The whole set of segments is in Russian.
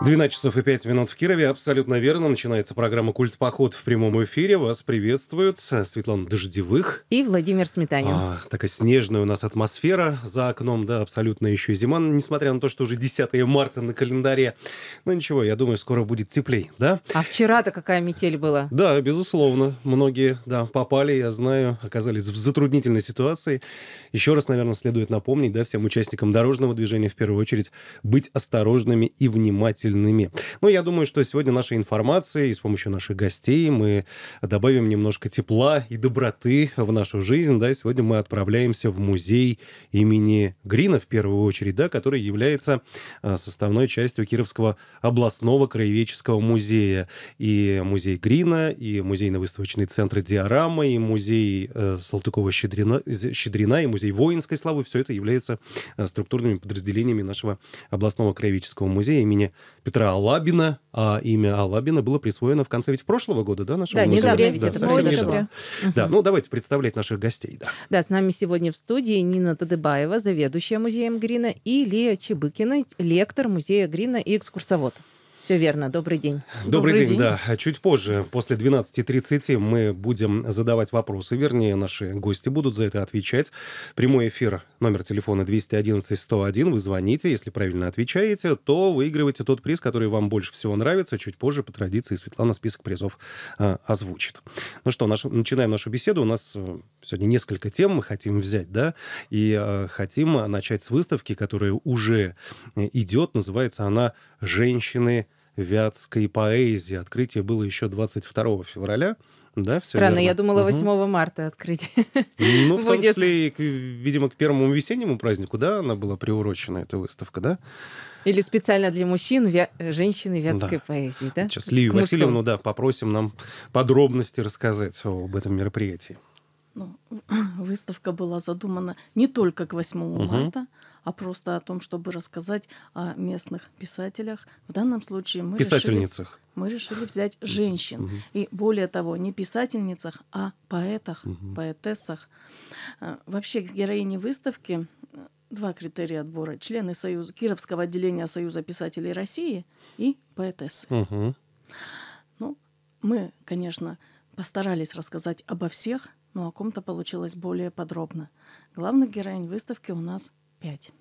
12 часов и 5 минут в Кирове. Абсолютно верно. Начинается программа «Культ поход» в прямом эфире. Вас приветствуют э, Светлана Дождевых. И Владимир Сметанин. А, такая снежная у нас атмосфера за окном. Да, абсолютно еще и зима, несмотря на то, что уже 10 марта на календаре. Но ну, ничего, я думаю, скоро будет теплей, да? А вчера-то какая метель была? Да, безусловно. Многие, да, попали, я знаю, оказались в затруднительной ситуации. Еще раз, наверное, следует напомнить, да, всем участникам дорожного движения в первую очередь быть осторожными и внимательными правильными. Но я думаю, что сегодня нашей информацией и с помощью наших гостей мы добавим немножко тепла и доброты в нашу жизнь. Да, и сегодня мы отправляемся в музей имени Грина, в первую очередь, да, который является а, составной частью Кировского областного краеведческого музея. И музей Грина, и музейно-выставочный центр «Диорама», и музей э, Салтыкова-Щедрина, и музей воинской славы. Все это является э, структурными подразделениями нашего областного краеведческого музея имени Петра Алабина, а имя Алабина было присвоено в конце ведь прошлого года, да, нашего? Да, недавно ведь да, это произошло. Да. да, ну давайте представлять наших гостей. Да. да, с нами сегодня в студии Нина Тадыбаева, заведующая музеем Грина, и Лия Чебыкина, лектор музея Грина и экскурсовод. Все верно. Добрый день. Добрый, Добрый день, день, да. Чуть позже, после 12.30, мы будем задавать вопросы. Вернее, наши гости будут за это отвечать. Прямой эфир, номер телефона 211-101. Вы звоните, если правильно отвечаете, то выигрываете тот приз, который вам больше всего нравится. Чуть позже, по традиции, Светлана список призов э, озвучит. Ну что, наш, начинаем нашу беседу. У нас э, сегодня несколько тем мы хотим взять, да, и э, хотим начать с выставки, которая уже э, идет. Называется она женщины вятской поэзии. Открытие было еще 22 февраля. Да, все Странно, верно. я думала 8 угу. марта открыть. Ну, в том числе, видимо, к первому весеннему празднику, да, она была приурочена, эта выставка, да? Или специально для мужчин, вя... Э, женщины вятской да. поэзии, да? Сейчас Лию к Васильевну, мужскому. да, попросим нам подробности рассказать об этом мероприятии. Ну, выставка была задумана не только к 8 угу. марта, а просто о том, чтобы рассказать о местных писателях. В данном случае мы писательницах. Решили, мы решили взять женщин. Угу. И более того, не писательницах, а поэтах, угу. поэтессах. А, вообще героини выставки э, два критерия отбора. Члены Союза, Кировского отделения Союза писателей России и поэтессы. Угу. Ну, мы, конечно, постарались рассказать обо всех, но о ком-то получилось более подробно. Главных героинь выставки у нас пять.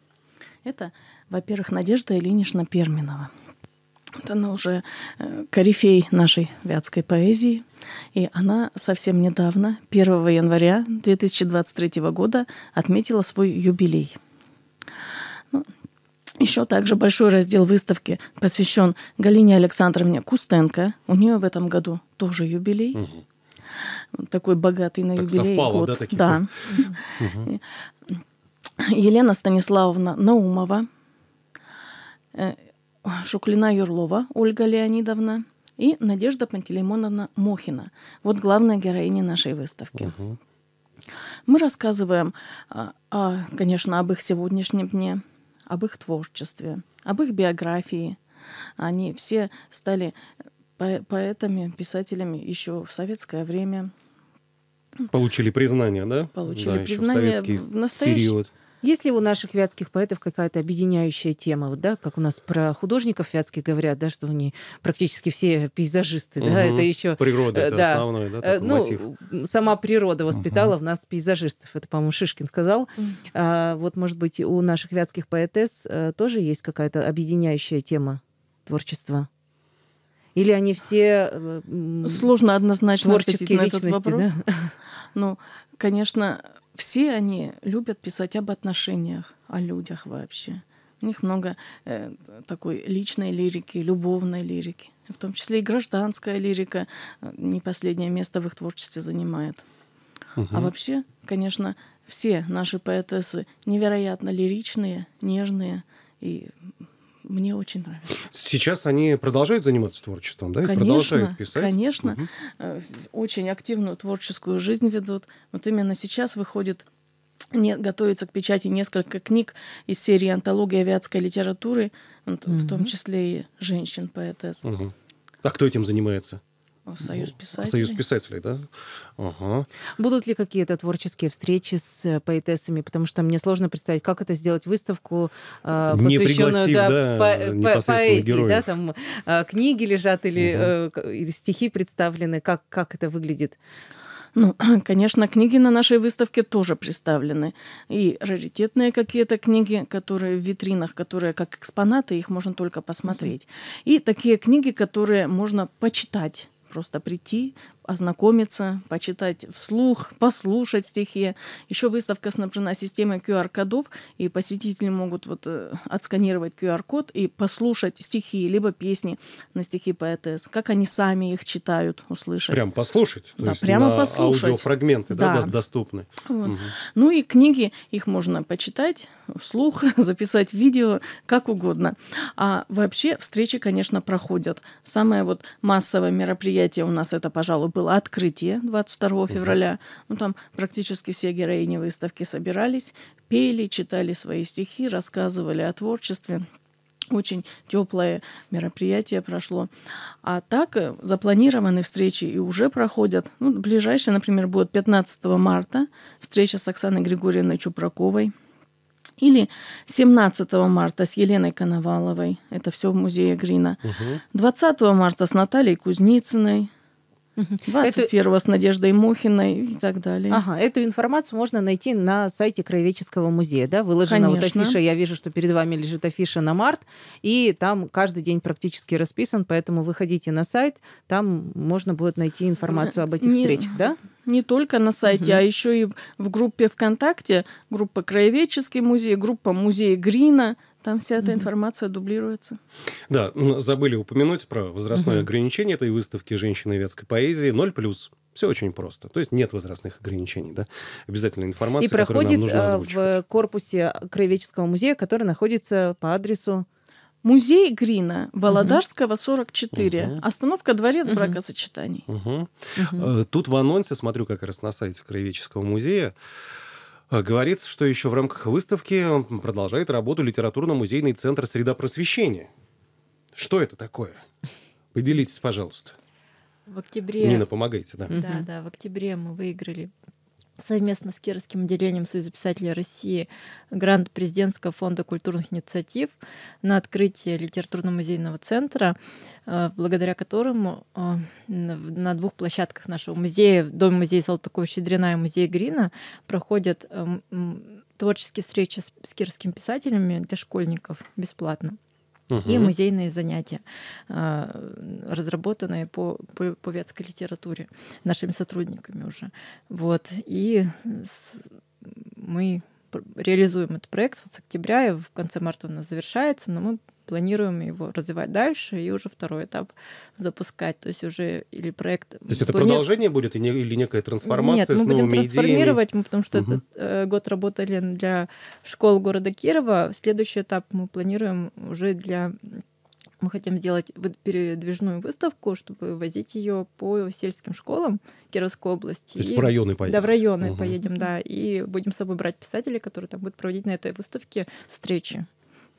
Это, во-первых, Надежда Ильинична Перминова. Вот она уже э, корифей нашей вятской поэзии. И она совсем недавно, 1 января 2023 года, отметила свой юбилей. Ну, еще также большой раздел выставки посвящен Галине Александровне Кустенко. У нее в этом году тоже юбилей. Угу такой богатый на так юбилей совпало, год. Да, такие да. Угу. Елена Станиславовна Наумова, э, Шуклина Юрлова Ольга Леонидовна и Надежда Пантелеймоновна Мохина. Вот главная героиня нашей выставки. Угу. Мы рассказываем, а, а, конечно, об их сегодняшнем дне, об их творчестве, об их биографии. Они все стали э, поэтами, писателями еще в советское время. Получили признание, да? Получили да, признание в, в настоящий период. Есть ли у наших вятских поэтов какая-то объединяющая тема? Вот, да, как у нас про художников вятских говорят, да, что они практически все пейзажисты, угу. да, это еще... Природа, э, это да, основной, да, э, такой ну, мотив. Сама природа воспитала угу. в нас пейзажистов, это, по-моему, Шишкин сказал. Угу. А, вот, может быть, у наших вятских поэтесс э, тоже есть какая-то объединяющая тема творчества? Или они все сложно однозначно творческие личности? Да? Ну, конечно, все они любят писать об отношениях, о людях вообще. У них много э, такой личной лирики, любовной лирики. В том числе и гражданская лирика э, не последнее место в их творчестве занимает. Угу. А вообще, конечно, все наши поэтессы невероятно лиричные, нежные и мне очень нравится. Сейчас они продолжают заниматься творчеством, да? Конечно, продолжают писать. Конечно, угу. очень активную творческую жизнь ведут. Вот именно сейчас выходит не, готовится к печати несколько книг из серии антологии авиатской литературы, угу. в том числе и женщин поэтесс. Угу. А кто этим занимается? Союз ну, писателей. Союз писателей, да? Ага. Будут ли какие-то творческие встречи с э, поэтессами? Потому что мне сложно представить, как это сделать выставку, э, посвященную да, да, по, э, по, поэзии, героев. да, там э, книги лежат или, угу. э, или стихи представлены, как, как это выглядит? Ну, конечно, книги на нашей выставке тоже представлены. И раритетные какие-то книги, которые в витринах, которые как экспонаты, их можно только посмотреть. И такие книги, которые можно почитать просто прийти, ознакомиться, почитать вслух, послушать стихи. Еще выставка снабжена системой QR-кодов, и посетители могут вот э, отсканировать QR-код и послушать стихи, либо песни на стихи поэтесс, как они сами их читают, услышать. Прям послушать? То да, есть прямо на послушать. аудиофрагменты да. Да, доступны? Вот. Угу. Ну и книги, их можно почитать вслух, записать видео, как угодно. А вообще встречи, конечно, проходят. Самое вот массовое мероприятие у нас это, пожалуй, было открытие 22 февраля. Ну, там практически все героини выставки собирались, пели, читали свои стихи, рассказывали о творчестве. Очень теплое мероприятие прошло. А так э, запланированы встречи и уже проходят. Ну, ближайшая, например, будет 15 марта встреча с Оксаной Григорьевной Чупраковой. Или 17 марта с Еленой Коноваловой. Это все в музее Грина. 20 марта с Натальей Кузницыной. 21 это... с Надеждой Мухиной и так далее. Ага, эту информацию можно найти на сайте Краеведческого музея, да, выложена Конечно. вот афиша, я вижу, что перед вами лежит афиша на март, и там каждый день практически расписан, поэтому выходите на сайт, там можно будет найти информацию об этих Не... встречах, да? не только на сайте, угу. а еще и в группе ВКонтакте, группа Краеведческий музей, группа Музей Грина. Там вся эта информация дублируется. Да, забыли упомянуть про возрастное угу. ограничение этой выставки женщины вятской поэзии 0 плюс. Все очень просто. То есть нет возрастных ограничений, да. Обязательно информация, И проходит нам нужно э, в корпусе Краеведческого музея, который находится по адресу Музей Грина, Володарского, 44. Угу. Остановка «Дворец угу. бракосочетаний». Угу. Угу. Тут в анонсе, смотрю как раз на сайте Краеведческого музея, а, говорится, что еще в рамках выставки продолжает работу литературно-музейный центр «Среда просвещения». Что это такое? Поделитесь, пожалуйста. В октябре... Нина, помогайте, да. Да, да, в октябре мы выиграли совместно с Кировским отделением Союза писателей России грант президентского фонда культурных инициатив на открытие литературно-музейного центра, э, благодаря которому э, на двух площадках нашего музея, Дом музея Салтыкова-Щедрина и музей Грина, проходят эм, творческие встречи с, с кировскими писателями для школьников бесплатно угу. и музейные занятия, э, разработанные по, по ветской литературе нашими сотрудниками уже. Вот. И с, мы реализуем этот проект вот с октября, и в конце марта он у нас завершается, но мы планируем его развивать дальше и уже второй этап запускать, то есть уже или проект. То есть это Плани... продолжение будет или некая трансформация Нет, с мы будем трансформировать, идеями? мы, потому что угу. этот э, год работали для школ города Кирова, следующий этап мы планируем уже для мы хотим сделать передвижную выставку, чтобы возить ее по сельским школам Кировской области. То есть и в районы поедем. Да, в районы угу. поедем, да. И будем с собой брать писателей, которые там будут проводить на этой выставке встречи.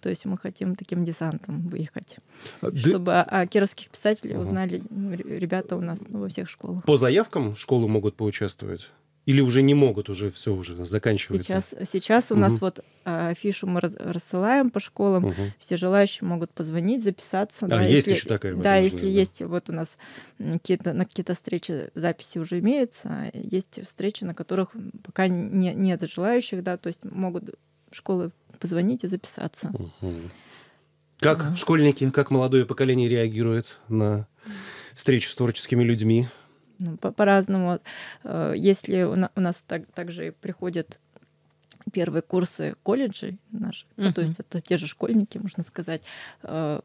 То есть мы хотим таким десантом выехать, а, чтобы да... о, кировских писателях угу. узнали ну, ребята у нас ну, во всех школах. По заявкам школы могут поучаствовать? Или уже не могут, уже все уже заканчивается? Сейчас, сейчас угу. у нас вот а, афишу мы раз, рассылаем по школам. Угу. Все желающие могут позвонить, записаться. А, есть если, еще такая возможность? Да, если да. есть, вот у нас какие-то, на какие-то встречи записи уже имеются, есть встречи, на которых пока не, нет желающих, да, то есть могут школы позвонить и записаться. Угу. Как да. школьники, как молодое поколение реагирует на встречу с творческими людьми? Ну, по- по-разному. Э, если у, на- у нас так- также приходят первые курсы колледжей наши, uh-huh. ну, то есть это те же школьники, можно сказать, э,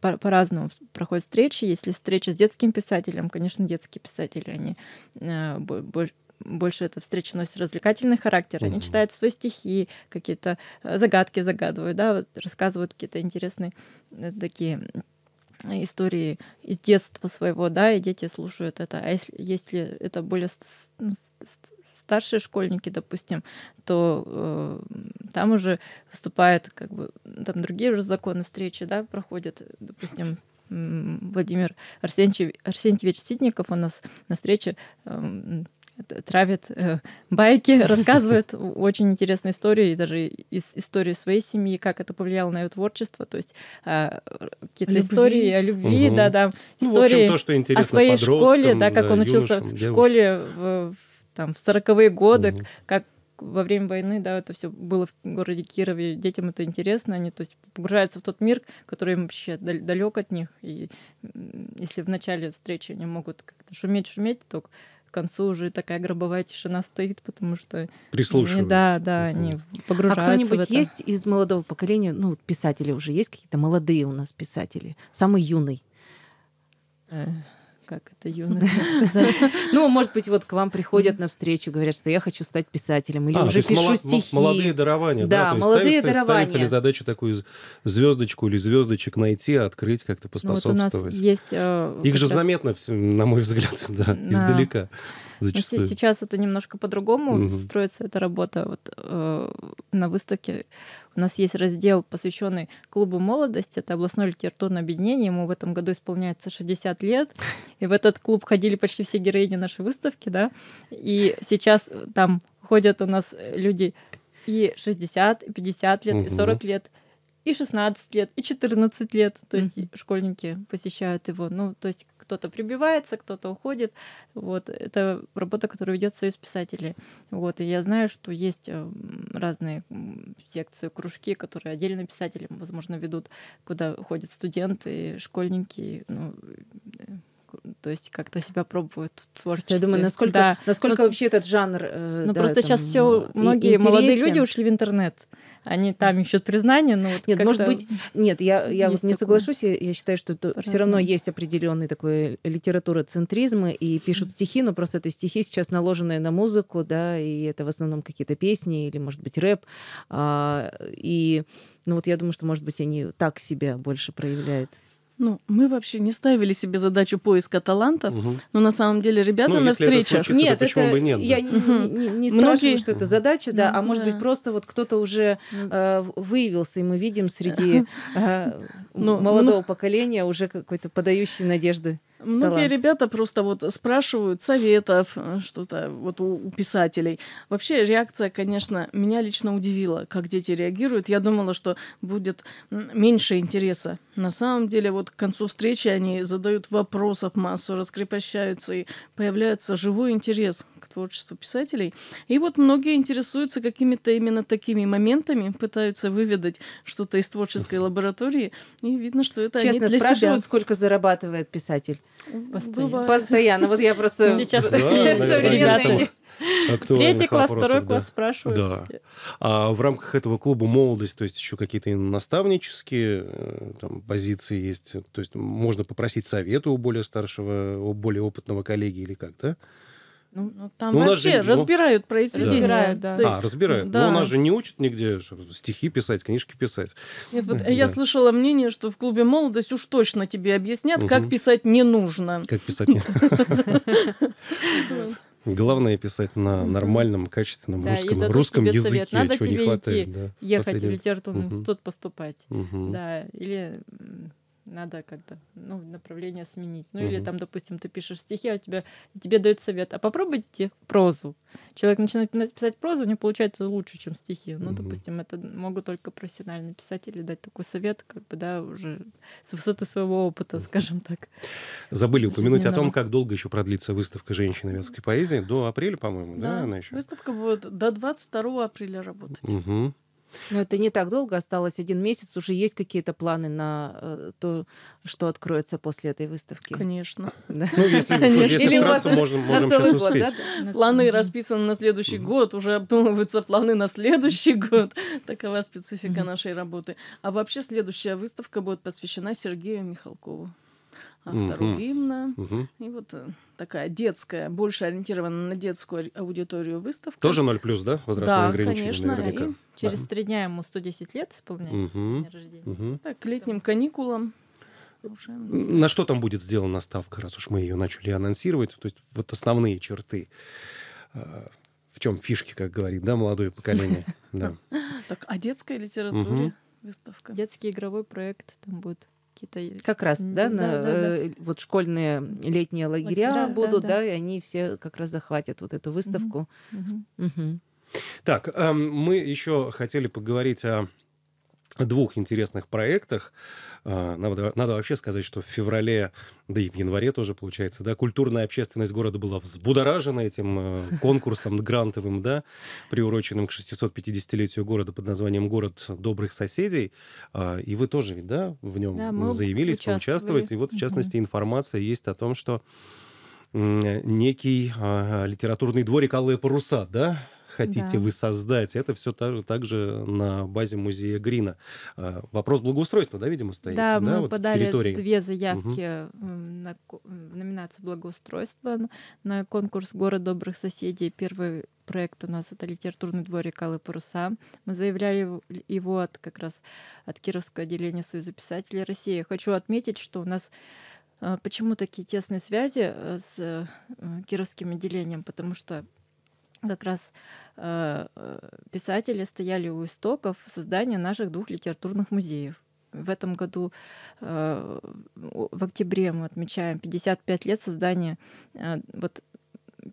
по-разному проходят встречи. Если встреча с детским писателем, конечно, детские писатели, они э, больше больше эта встреча носит развлекательный характер. Они читают свои стихи, какие-то э, загадки загадывают, да, вот, рассказывают какие-то интересные э, такие э, истории из детства своего, да, и дети слушают это. А если, если это более ну, старшие школьники, допустим, то э, там уже выступает, как бы, там другие уже законы встречи, да, проходят, допустим, Владимир Арсентьевич, Сидников у нас на встрече эм, Э, травят э, байки, рассказывают очень интересные истории, и даже из истории своей семьи, как это повлияло на ее творчество, то есть э, какие-то истории о любви, угу. да, там истории ну, общем, то, что о своей школе, да, как да, он учился юношам, в школе в, там, в 40-е годы, угу. как во время войны, да, это все было в городе Кирове, детям это интересно, они, то есть, погружаются в тот мир, который им вообще далек от них, и если в начале встречи они могут как-то шуметь, шуметь, то концу уже такая гробовая тишина стоит, потому что... Прислушиваются. Да, да, они погружаются А кто-нибудь есть из молодого поколения, ну, писатели уже есть какие-то молодые у нас писатели, самый юный? Э, как это юно сказать. Ну, может быть, вот к вам приходят на встречу, говорят, что я хочу стать писателем, или а, уже пишу мало, стихи. Молодые дарования, да, молодые дарования. Ставится ли задача такую звездочку или звездочек найти, открыть, как-то ну, поспособствовать? есть... Э, Их же заметно, на мой взгляд, да, издалека ну, зачастую. Сейчас это немножко по-другому угу. строится эта работа. Вот э, на выставке у нас есть раздел, посвященный клубу молодости. Это областное литературное объединение. Ему в этом году исполняется 60 лет. И в этот клуб ходили почти все героини нашей выставки, да. И сейчас э, там ходят у нас э, люди и 60, и 50 лет, угу. и 40 лет и 16 лет, и 14 лет. То есть mm школьники посещают его. Ну, то есть кто-то прибивается, кто-то уходит. Вот это работа, которую ведет Союз писателей. Вот и я знаю, что есть э, разные секции, кружки, которые отдельно писатели, возможно, ведут, куда ходят студенты, школьники. Ну, э, то есть как-то себя пробуют в творчестве. Я думаю, насколько, да. насколько ну, вообще этот жанр... Э, ну да, просто там, сейчас все многие интересен. молодые люди ушли в интернет они там ищут признание. Но вот нет, может быть, нет, я, я вот не такое. соглашусь, я, я считаю, что все равно есть определенный такой литература центризма, и пишут стихи, но просто это стихи сейчас наложенные на музыку, да, и это в основном какие-то песни или, может быть, рэп. А, и, ну вот я думаю, что, может быть, они так себя больше проявляют. Ну, мы вообще не ставили себе задачу поиска талантов, угу. но на самом деле ребята ну, на встречах. Это нет, то это бы нет, я угу. не, не спрашиваю, Многие... что это задача, да, ну, а да. может быть просто вот кто-то уже э, выявился, и мы видим среди э, ну, молодого ну... поколения уже какой-то подающий надежды. Многие талант. ребята просто вот спрашивают советов, э, что-то вот у, у писателей. Вообще реакция, конечно, меня лично удивила, как дети реагируют. Я думала, что будет меньше интереса. На самом деле вот к концу встречи они задают вопросов массу, раскрепощаются и появляется живой интерес к творчеству писателей. И вот многие интересуются какими-то именно такими моментами, пытаются выведать что-то из творческой лаборатории, и видно, что это Честно, они для спрашивают, себя. сколько зарабатывает писатель. Постоянно. Постоянно. Вот я просто... Сейчас современные Третий класс, второй класс спрашивают. Да. А в рамках этого клуба молодость, то есть еще какие-то наставнические э, там, позиции есть? То есть можно попросить совета у более старшего, у более опытного коллеги или как, да? Ну, ну там ну, вообще же, разбирают ну, произведения. Разбирают, да. да. А, разбирают. Да. Но нас же не учат нигде стихи писать, книжки писать. Нет, вот я слышала мнение, что в клубе «Молодость» уж точно тебе объяснят, как писать не нужно. Как писать не нужно. Главное писать на нормальном, качественном да, русском, и русском языке, совет. Надо чего тебе не хватает. Идти, да, ехать последний. в литературный угу. поступать. Угу. Да, или надо как-то ну, направление сменить. Ну угу. или там, допустим, ты пишешь стихи, а у тебя, тебе дают совет, а попробуйте прозу. Человек начинает писать прозу, у него получается лучше, чем стихи. Ну, угу. допустим, это могут только профессиональные писатели дать такой совет, как бы, да, уже с высоты своего опыта, скажем так. Забыли упомянуть о том, как долго еще продлится выставка женщины вятской поэзии. До апреля, по-моему, да, да она еще? Выставка будет до 22 апреля работать. Угу. Но это не так долго осталось, один месяц, уже есть какие-то планы на э, то, что откроется после этой выставки? Конечно. Да. Ну, если, если Или вкратце, можем, можем сейчас год, успеть. Да? Планы расписаны на следующий mm год, уже обдумываются планы на следующий год. Такова специфика mm нашей работы. А вообще следующая выставка будет посвящена Сергею Михалкову автору угу. гимна. Угу. И вот э, такая детская, больше ориентирована на детскую аудиторию выставка. Тоже 0 плюс, да? Возрастное да, конечно. Наверняка. И через три да. дня ему 110 лет исполняется угу. день рождения. Угу. Так, к летним каникулам уже... На что там будет сделана ставка, раз уж мы ее начали анонсировать? То есть вот основные черты. А, в чем фишки, как говорит, да, молодое поколение? Да. Так, а детская литературе Выставка. Детский игровой проект там будет какие-то... Как раз, да, да, на, да, да. Э, вот школьные летние лагеря, лагеря будут, да, да. да, и они все как раз захватят вот эту выставку. Угу. Угу. Угу. Так, эм, мы еще хотели поговорить о двух интересных проектах. А, надо, надо вообще сказать, что в феврале, да и в январе тоже получается, да, культурная общественность города была взбудоражена этим э, конкурсом грантовым, да, приуроченным к 650-летию города под названием «Город добрых соседей». А, и вы тоже, ведь, да, в нем да, заявились, поучаствуете. И вот, в частности, информация есть о том, что некий а, литературный дворик Алые Паруса, да, хотите да. вы создать. Это все также на базе музея Грина. А, вопрос благоустройства, да, видимо, стоит? Да, да мы вот подали территории. две заявки угу. на номинацию благоустройства на конкурс «Город добрых соседей». Первый проект у нас это литературный дворик Аллы Паруса. Мы заявляли его от как раз от Кировского отделения Союза писателей России. Хочу отметить, что у нас а, почему такие тесные связи э, с э, кировским отделением, потому что как раз э, э, писатели стояли у истоков создания наших двух литературных музеев. В этом году, э, в октябре, мы отмечаем 55 лет создания э, вот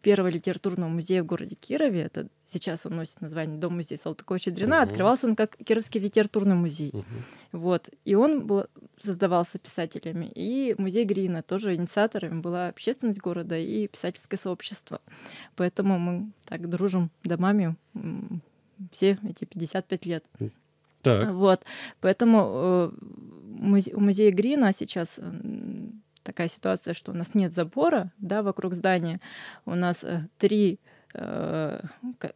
первого литературного музея в городе Кирове, это сейчас он носит название Дом музей, Салтыкова-Щедрина, угу. открывался он как Кировский литературный музей. Угу. Вот. И он был, создавался писателями. И музей Грина тоже инициаторами была общественность города и писательское сообщество. Поэтому мы так дружим домами все эти 55 лет. Так. Вот. Поэтому э, музе у музея Грина сейчас такая ситуация, что у нас нет забора да, вокруг здания, у нас э, три э,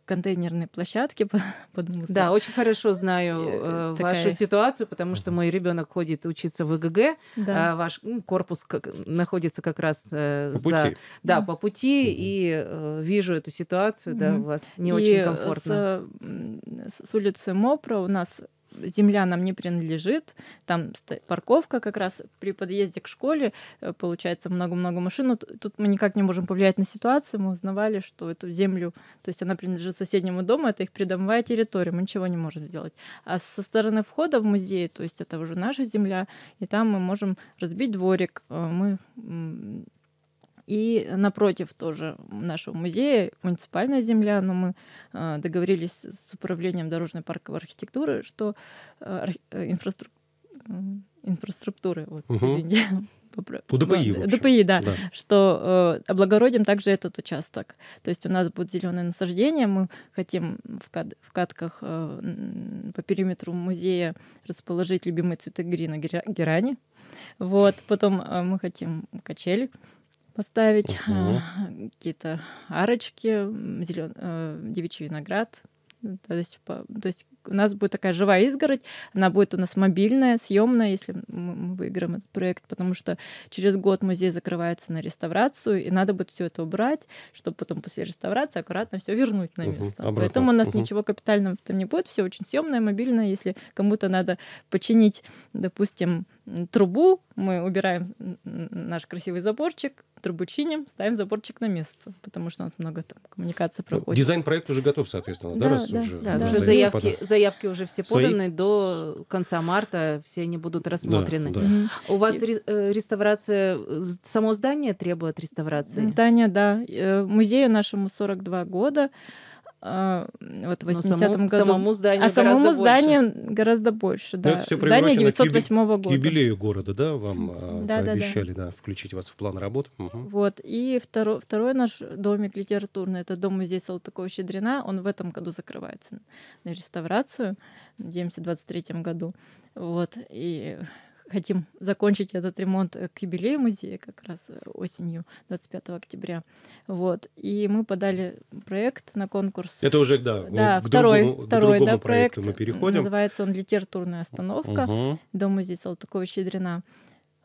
контейнерные площадки под мусор. Да, очень хорошо знаю э, э, такая... вашу ситуацию, потому что мой ребенок ходит учиться в ИГГ, да. а ваш ну, корпус как, находится как раз э, по за... пути. Да, по пути, угу. и э, вижу эту ситуацию, угу. да, у вас не и очень комфортно. С, с улицы Мопра у нас земля нам не принадлежит, там парковка как раз при подъезде к школе, э, получается много-много машин, но ну, тут мы никак не можем повлиять на ситуацию, мы узнавали, что эту землю, то есть она принадлежит соседнему дому, это их придомовая территория, мы ничего не можем сделать. А со стороны входа в музей, то есть это уже наша земля, и там мы можем разбить дворик, э, мы и э, напротив тоже нашего музея, муниципальная земля, но мы э, договорились с управлением дорожно-парковой архитектуры, что э, инфраструк... инфраструктуры, вот, угу. извините, у ДПИ, вот, ДПИ, да, да. что э, облагородим также этот участок. То есть у нас будет зеленое насаждение, мы хотим в, кад в катках э, по периметру музея расположить любимые цветы Грина герани. Вот, потом э, мы хотим качели поставить, угу. какие-то арочки, зелен... Э, девичий виноград. Ну, то есть, по... то есть у нас будет такая живая изгородь, она будет у нас мобильная, съемная, если мы выиграем этот проект, потому что через год музей закрывается на реставрацию, и надо будет все это убрать, чтобы потом после реставрации аккуратно все вернуть на место. Угу, Поэтому у нас угу. ничего капитального там не будет, все очень съемное, мобильное. Если кому-то надо починить, допустим, трубу, мы убираем наш красивый заборчик, трубу чиним, ставим заборчик на место, потому что у нас много там коммуникаций ну, проходит. Дизайн-проект уже готов, соответственно, да, да раз да, уже? Да, уже заявки, заявки уже все поданы, Свои... до конца марта все они будут рассмотрены. Да, да. У вас ре- э, реставрация, само здание требует реставрации? Здание, да. Э, музею нашему 42 года э, вот в 80-м самому, году. Самому зданию а самому больше. зданию гораздо больше, да. Но это все Здание 908 -го года. К юбилею города, да, вам а, да, пообещали, да, да. да, включить вас в план работ. Угу. Вот, и второй, второй наш домик литературный, это дом-музей Салтыкова-Щедрина, он в этом году закрывается на реставрацию, надеемся, в 23 году. Вот, и хотим закончить этот ремонт к юбилею музея как раз э, осенью 25 октября. Вот. И мы подали проект на конкурс. Это уже, да, да к второй, другому, второй к да, проект. мы переходим. Называется он «Литературная остановка. Угу. Дом музея Салтыкова-Щедрина».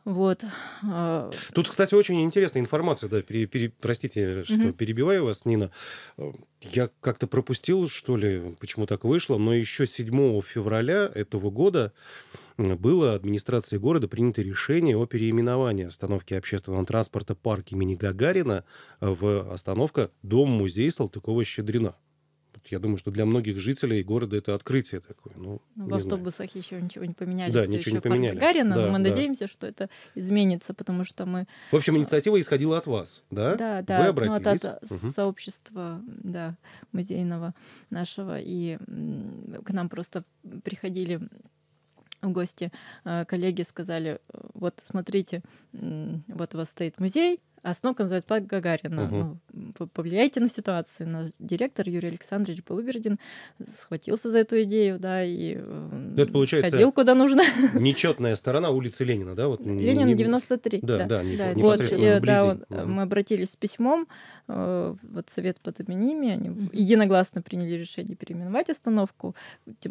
Вот. А, Тут, кстати, очень интересная информация. Да, пере, пере, простите, что угу. перебиваю вас, Нина. Э, я как-то пропустил, что ли, почему так вышло, но еще 7 февраля этого года было администрацией города принято решение о переименовании остановки общественного транспорта парк имени Гагарина в остановка Дом-музей Салтыкова-Щедрина. Я думаю, что для многих жителей города это открытие такое. Ну, ну в автобусах знаю. еще ничего не поменяли. Да, все ничего не поменяли. Гагарина, да, но мы да. надеемся, что это изменится, потому что мы... В общем, э, инициатива исходила от вас, да? Да, да. Вы обратились? Ну, от, от угу. сообщества да, музейного нашего. И к нам просто приходили в гости э, коллеги сказали, «Э, вот смотрите, вот у вас стоит музей, Остановка называется парк Гагарина. Угу. Ну, повлияйте на ситуацию. Наш директор Юрий Александрович Полубердин схватился за эту идею, да, и эм, это получается сходил куда нужно. Нечетная сторона улицы Ленина, да? Вот, Ленина, не... 93. Да, да, да, не, да вот, э, Да, вот, э, Мы обратились с письмом, э, вот совет под именами, они единогласно приняли решение переименовать остановку,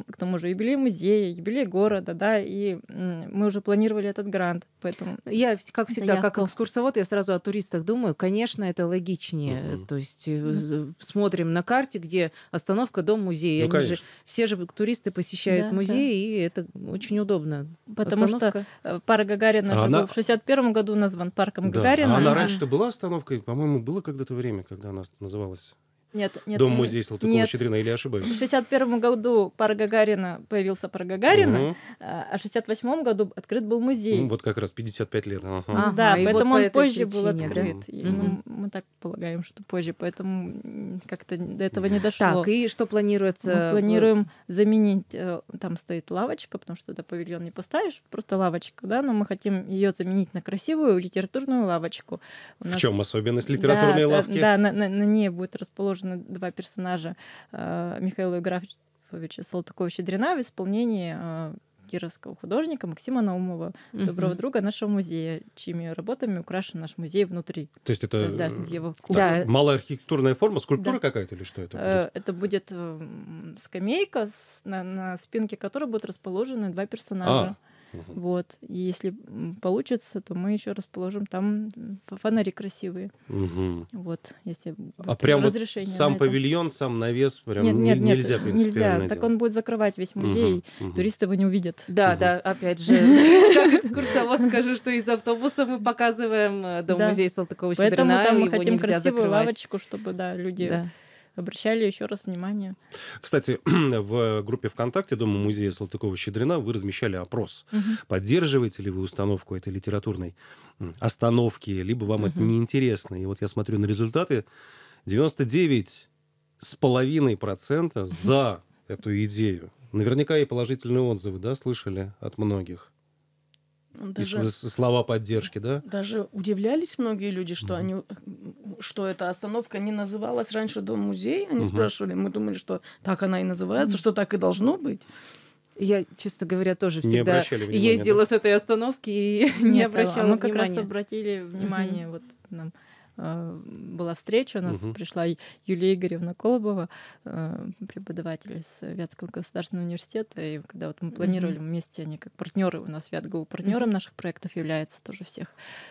к тому же юбилей музея, юбилей города, да, и мы уже планировали этот грант, поэтому... Я, как всегда, Заявку. как экскурсовод, я сразу от туристов туристах думаю, конечно, это логичнее. Угу. То есть угу. смотрим на карте, где остановка дом музей. Ну, Они же, все же туристы посещают да, музей, да. и это очень удобно. Потому остановка... что э, парк Гагарина а же она... был в 61 году назван парком да. А Гагарина. А она раньше-то была остановкой? По-моему, было когда-то время, когда она называлась нет, нет. Дом музей Салтыкова Щедрина, или ошибаюсь? В 61 году парк Гагарина появился парк Гагарина, угу. а в 68 году открыт был музей. Ну, вот как раз 55 лет. Ага. Ага, да, поэтому вот по он позже причине, был открыт. Да? И, мы так полагаем, что позже, поэтому как-то до этого не дошло. Так, и что планируется? Мы планируем заменить, э, там стоит лавочка, потому что туда павильон не поставишь, просто лавочка, да, но мы хотим ее заменить на красивую литературную лавочку. У в нас... чем особенность литературной да, лавки? Да, да на, на, на ней будет расположен изложены два персонажа э, Михаила Играфовича Салтыкова-Щедрина в исполнении э, кировского художника Максима Наумова, угу. доброго друга нашего музея, чьими работами украшен наш музей внутри. То есть это да, э, его да. малая архитектурная форма, скульптура да. какая-то или что это будет? Это будет эм, скамейка, на, на спинке которой будут расположены два персонажа. А. Угу. Вот. И если получится, то мы еще расположим там фонари красивые. Угу. Вот, если а прям вот сам павильон, сам навес прям нет, нет, нет, нельзя Нельзя. Так он будет закрывать весь музей, угу. туристы его не увидят. Да, угу. да, опять же, как экскурсовод скажу, что из автобуса мы показываем э, дом музея Салтыкова-Щедрина, Поэтому там мы хотим красивую лавочку, чтобы, да, люди обращали еще раз внимание. Кстати, в группе ВКонтакте Дома музея Салтыкова-Щедрина вы размещали опрос. Угу. Поддерживаете ли вы установку этой литературной остановки, либо вам угу. это неинтересно? И вот я смотрю на результаты. 99 с половиной процента за эту идею. Наверняка и положительные отзывы, да, слышали от многих. Даже, слова поддержки, да? Даже удивлялись многие люди, что, угу. они, что эта остановка не называлась раньше «Дом-музей». Они угу. спрашивали, мы думали, что так она и называется, что так и должно быть. Я, честно говоря, тоже всегда внимания, ездила да? с этой остановки и Нет, не а обращала а мы внимания. как раз обратили внимание угу. вот нам. А, была встреча, у нас угу. пришла Юлия Игоревна Колобова, а, преподаватель из Вятского государственного университета, и когда вот мы планировали угу. вместе, они как партнеры у нас, Вятгу партнером угу. наших проектов является тоже всех,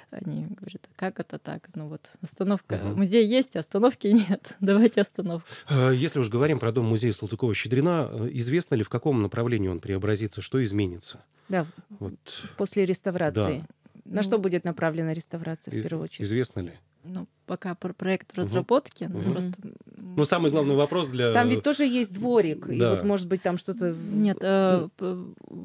они говорят, «А как это так, ну вот остановка, угу. музей есть, а остановки нет, давайте остановку. Если уж говорим про дом-музей Салтыкова-Щедрина, э, известно ли, в каком направлении он преобразится, что изменится? Да, вот. после реставрации. Да. На что ну будет направлена реставрация в первую очередь? Известно ли? ну, пока проект в разработке. Угу. Ну, просто... ну, самый главный вопрос для... Там ведь тоже есть дворик, да. и вот, может быть, там что-то... Нет, э,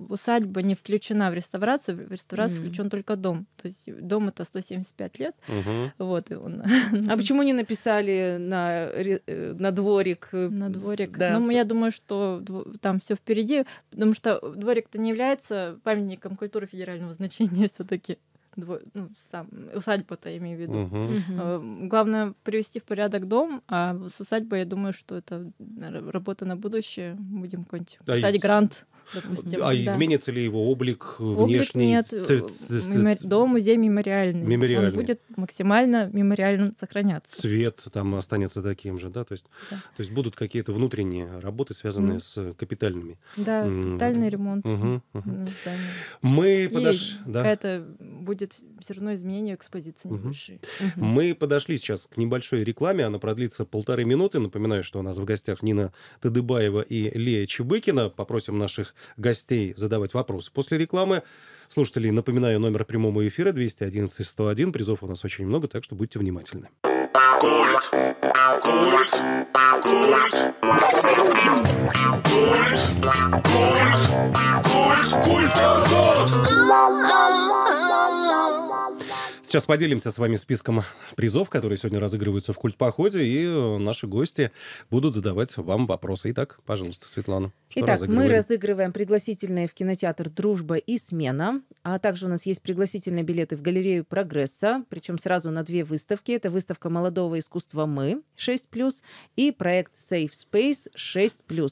усадьба не включена в реставрацию, в реставрацию угу. включен только дом. То есть дом это 175 лет. Угу. Вот, и он... А почему не написали на, э, на дворик? Э, на дворик? Да. Ну, я думаю, что там все впереди, потому что дворик-то не является памятником культуры федерального значения все таки дво... ну, сам, усадьба-то имею в виду. Угу. Угу. Главное привести в порядок дом, а с усадьбой, я думаю, что это работа на будущее. Будем какой-нибудь а писать из... грант. Допустим, а да. изменится ли его облик, э, облик внешний? Нет, ц... Мемори... дом музей мемориальный. мемориальный. Он будет максимально мемориальным сохраняться. Цвет там останется таким же, да? То есть, да. То есть будут какие-то внутренние работы, связанные mm. с капитальными. Да, капитальный mm. ремонт. Угу, угу. Мы подошли... Да. Это будет будет все равно изменения экспозиции небольшие. Мы подошли сейчас к небольшой рекламе. Она продлится полторы минуты. Напоминаю, что у нас в гостях Нина Тадыбаева и Лея Чебыкина. Попросим наших гостей задавать вопросы после рекламы. Слушатели, напоминаю, номер прямого эфира 211-101. Призов у нас очень много, так что будьте внимательны. Культ. Культ. Культ. Культ. Культ. Культ. Культ. Культ. Культ. Сейчас поделимся с вами списком призов, которые сегодня разыгрываются в культпоходе, и э, наши гости будут задавать вам вопросы. Итак, пожалуйста, Светлана. Итак, мы разыгрываем пригласительные в кинотеатр «Дружба и смена», а также у нас есть пригласительные билеты в галерею «Прогресса», причем сразу на две выставки. Это выставка молодого искусства «Мы» 6+, и проект «Safe Space» 6+.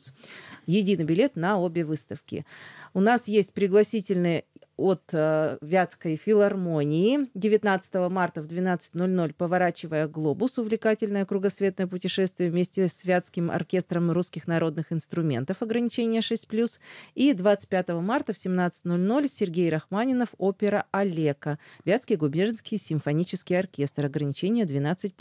Единый билет на обе выставки. У нас есть пригласительные от э, Вятской филармонии 19 марта в 12.00 «Поворачивая глобус» увлекательное кругосветное путешествие вместе с Вятским оркестром русских народных инструментов ограничение 6+. И 25 марта в 17.00 Сергей Рахманинов опера «Олека» Вятский губернский симфонический оркестр ограничение 12+.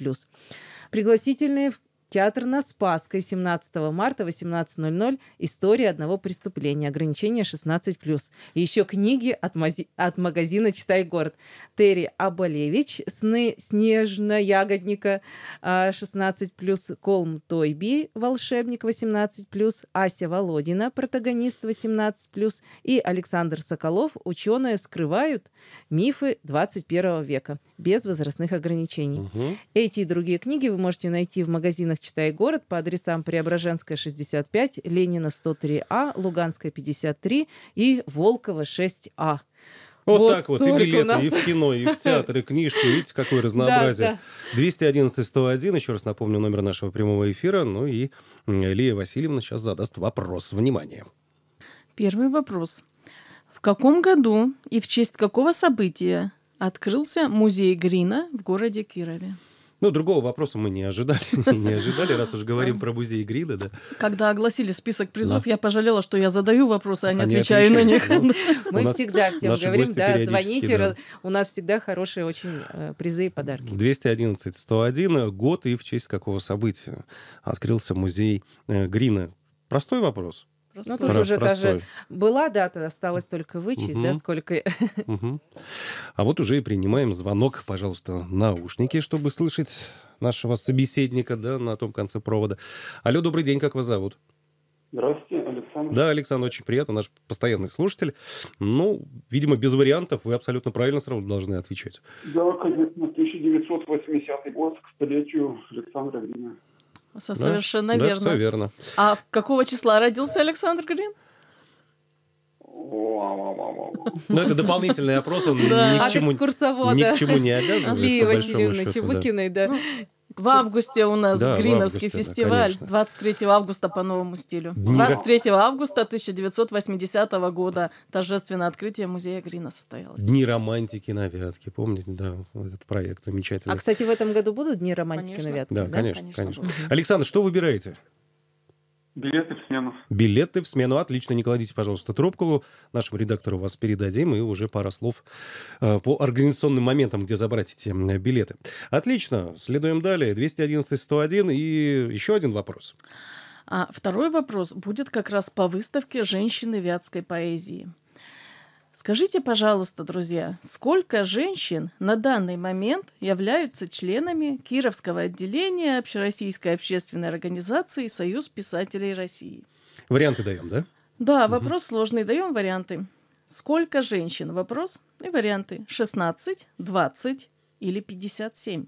Пригласительные Театр на Спасской 17 марта 18.00. История одного преступления. Ограничение 16+. И еще книги от, мази... от магазина «Читай город». Терри Аболевич «Сны снежно-ягодника» 16+, а, Колм Тойби, «Волшебник» 18+, Ася Володина, «Протагонист» 18+, и Александр Соколов, «Ученые скрывают мифы 21 века» без возрастных ограничений. Угу. Эти и другие книги вы можете найти в магазинах «Читай город» по адресам Преображенская, 65, Ленина, 103А, Луганская, 53 и Волкова, 6А. Вот, вот так вот, и билеты, нас... и в кино, и в театр, и книжки. Видите, какое разнообразие. Да, да. 211-101, еще раз напомню, номер нашего прямого эфира. Ну и Лия Васильевна сейчас задаст вопрос. Внимание. Первый вопрос. В каком году и в честь какого события открылся музей Грина в городе Кирове? Ну, другого вопроса мы не ожидали, не ожидали, раз уж говорим про музей Грида, да. Когда огласили список призов, да. я пожалела, что я задаю вопросы, а не отвечаю на них. Ну, мы всегда всем говорим, да, звоните, у нас всегда хорошие очень э, призы и подарки. 211-101, год и в честь какого события открылся музей э, Грина. Простой вопрос. Ну, простой. Ну, тут Про- уже простой. даже была дата, осталось только вычесть, угу. да, сколько... Угу. А вот уже и принимаем звонок, пожалуйста, наушники, чтобы слышать нашего собеседника, да, на том конце провода. Алло, добрый день, как вас зовут? Здравствуйте, Александр. Да, Александр, очень приятно, наш постоянный слушатель. Ну, видимо, без вариантов, вы абсолютно правильно сразу должны отвечать. Да, конечно, 1980 год к столетию Александра Грина со Совершенно да? верно. Да, все верно. А какого числа родился Александр Грин? ну это дополнительный опрос, он ни, к чему, не обязан. Лии Васильевны Чебыкиной, да. да. Ну, в августе у нас да, Гриновский августе, фестиваль, да, конечно. 23 августа по новому стилю. 23 августа 1980 года торжественное открытие музея Грина состоялось. Дни романтики на Вятке, помните, да, этот проект замечательный. А, кстати, в этом году будут дни романтики конечно. на Вятке? Да, да? конечно, конечно. конечно. Александр, что выбираете? Билеты в смену. Билеты в смену. Отлично. Не кладите, пожалуйста, трубку. Нашему редактору вас передадим, и уже пара слов э, по организационным моментам, где забрать эти билеты. Отлично. Следуем далее. 211-101 и еще один вопрос. А второй вопрос будет как раз по выставке «Женщины вятской поэзии». Скажите, пожалуйста, друзья, сколько женщин на данный момент являются членами Кировского отделения Общероссийской общественной организации «Союз писателей России»? Варианты даем, да? Да, вопрос угу. сложный. Даем варианты. Сколько женщин? Вопрос и варианты. 16, 20 или 57?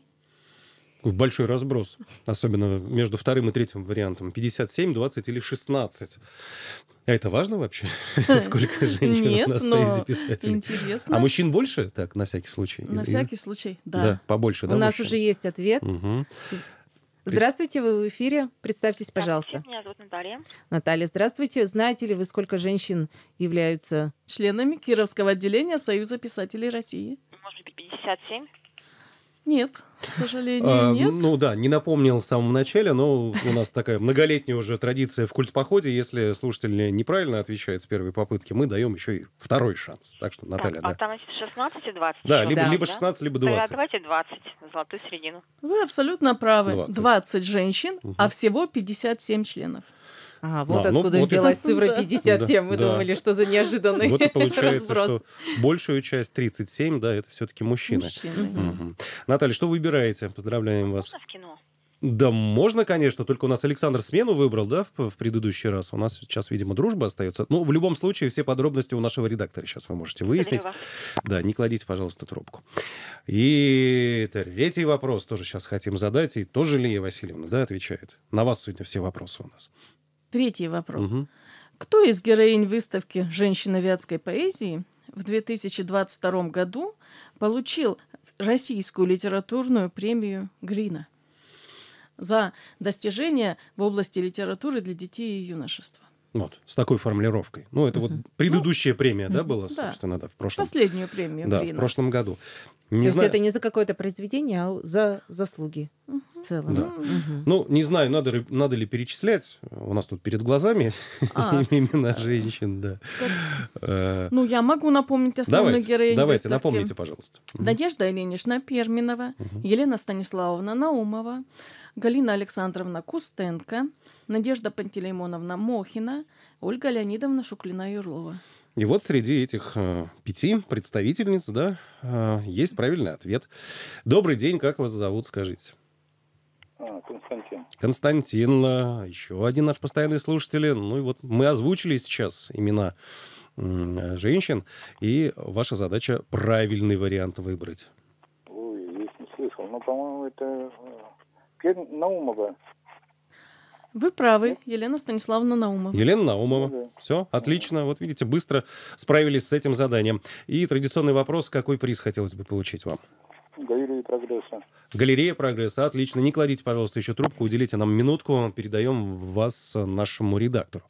большой разброс, особенно между вторым и третьим вариантом. 57, 20 или 16. А это важно вообще? Сколько женщин Нет, у нас в Союзе писателей? интересно. А мужчин больше? Так, на всякий случай. На Из- всякий случай, да. Да, побольше, да? У нас уже есть ответ. Угу. Здравствуйте, вы в эфире. Представьтесь, пожалуйста. меня зовут Наталья. Наталья, здравствуйте. Знаете ли вы, сколько женщин являются... Членами Кировского отделения Союза писателей России. Может быть, 57? Нет сожалению, а, нет. Ну да, не напомнил в самом начале, но у нас такая многолетняя уже традиция в культпоходе. Если слушатель неправильно отвечает с первой попытки, мы даем еще и второй шанс. Так что, Наталья, так, да. А там 16 и 20. Да, либо, да, либо 16, да? либо 20. Да, давайте 20, золотую середину. Вы абсолютно правы. 20, 20 женщин, угу. а всего 57 членов. А, вот а, откуда ну, взялась вот цифра 57. Мы да. думали, что за неожиданный Вот и получается, разброс. что большую часть, 37, да, это все-таки мужчины. мужчины. Угу. Наталья, что выбираете? Поздравляем вас. Можно в кино? Да можно, конечно, только у нас Александр смену выбрал, да, в, в предыдущий раз. У нас сейчас, видимо, дружба остается. Ну, в любом случае, все подробности у нашего редактора сейчас вы можете выяснить. Дерево. Да, не кладите, пожалуйста, трубку. И третий вопрос тоже сейчас хотим задать. И тоже Лия Васильевна, да, отвечает. На вас сегодня все вопросы у нас. Третий вопрос. Угу. Кто из героинь выставки «Женщина вятской поэзии» в 2022 году получил российскую литературную премию Грина за достижения в области литературы для детей и юношества? Вот, с такой формулировкой. Ну, это вот предыдущая ну, премия, да, была, собственно, да, в прошлом... Последнюю премию Да, в прошлом году. Не То есть знаю... это не за какое-то произведение, а за заслуги угу. в целом. Да. Угу. Ну, не знаю, надо, ли, надо ли перечислять. У нас тут перед глазами а. имена женщин, да. Э, ну, я могу напомнить основную давайте, героиню. Давайте, напомните, пожалуйста. Надежда Ильинична Перминова, Елена Станиславовна Наумова, Галина Александровна Кустенко, Надежда Пантелеймоновна Мохина, Ольга Леонидовна Шуклина-Юрлова. И вот среди этих э, пяти представительниц, да, э, есть правильный ответ. Добрый день, как вас зовут, скажите? А, Константин. Константин, э, еще один наш постоянный слушатель. Ну и вот мы озвучили сейчас имена э, женщин, и ваша задача правильный вариант выбрать. Ой, я не слышал, но, ну, по-моему, это э, теперь Наумова. Вы правы, Елена Станиславовна Наумова. Елена Наумова. Ну Все, отлично. Вот видите, быстро справились с этим заданием. И традиционный вопрос, какой приз хотелось бы получить вам? Галерея прогресса. Галерея прогресса, отлично. Не кладите, пожалуйста, еще трубку, уделите нам минутку, передаем вас нашему редактору.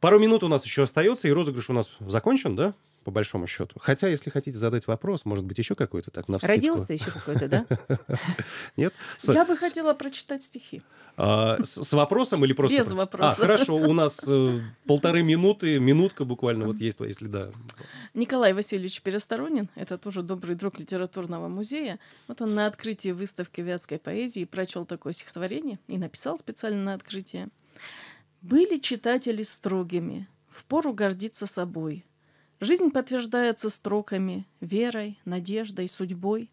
Пару минут у нас еще остается, и розыгрыш у нас закончен, да? по большому счету. Хотя, если хотите задать вопрос, может быть, еще какой-то так навскидку. Родился еще какой-то, да? Нет? Я бы хотела прочитать стихи. А, с вопросом или просто? Без вопроса. А, хорошо, у нас э, полторы минуты, минутка буквально вот есть, если да. Николай Васильевич Пересторонин, это тоже добрый друг литературного музея. Вот он на открытии выставки вятской поэзии прочел такое стихотворение и написал специально на открытие. «Были читатели строгими, в пору гордиться собой, Жизнь подтверждается строками, верой, надеждой, судьбой.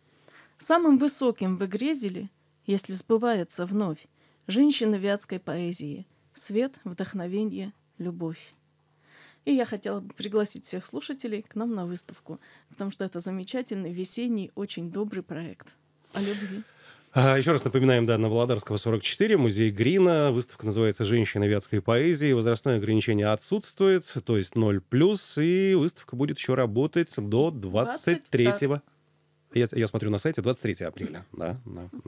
Самым высоким в Игрезеле, если сбывается вновь, женщины вятской поэзии, свет, вдохновение, любовь. И я хотела бы пригласить всех слушателей к нам на выставку, потому что это замечательный, весенний, очень добрый проект о любви. Еще раз напоминаем, да, на Володарского 44, музей Грина. Выставка называется «Женщины вятской поэзии». Возрастное ограничение отсутствует, то есть 0+, и выставка будет еще работать до 23 22 я, я смотрю на сайте, 23 апреля, да,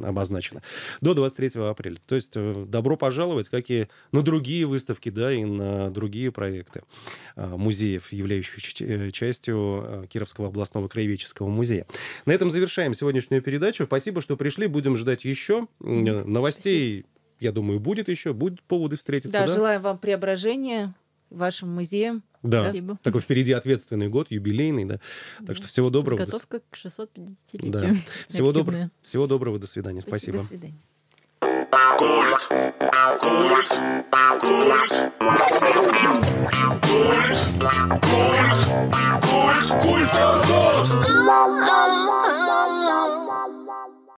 обозначено. До 23 апреля. То есть э, добро пожаловать, как и на другие выставки, да, и на другие проекты э, музеев, являющихся э, частью Кировского областного краеведческого музея. На этом завершаем сегодняшнюю передачу. Спасибо, что пришли. Будем ждать еще новостей. Я думаю, будет еще, будут поводы встретиться. Да, да? желаем вам преображения вашим музеям. Да, Спасибо. такой впереди ответственный год, юбилейный, да. Так да. что всего доброго. Готовка к 650-летию. Да. Всего, добр... всего доброго, до свидания. Спасибо. Спасибо. До свидания.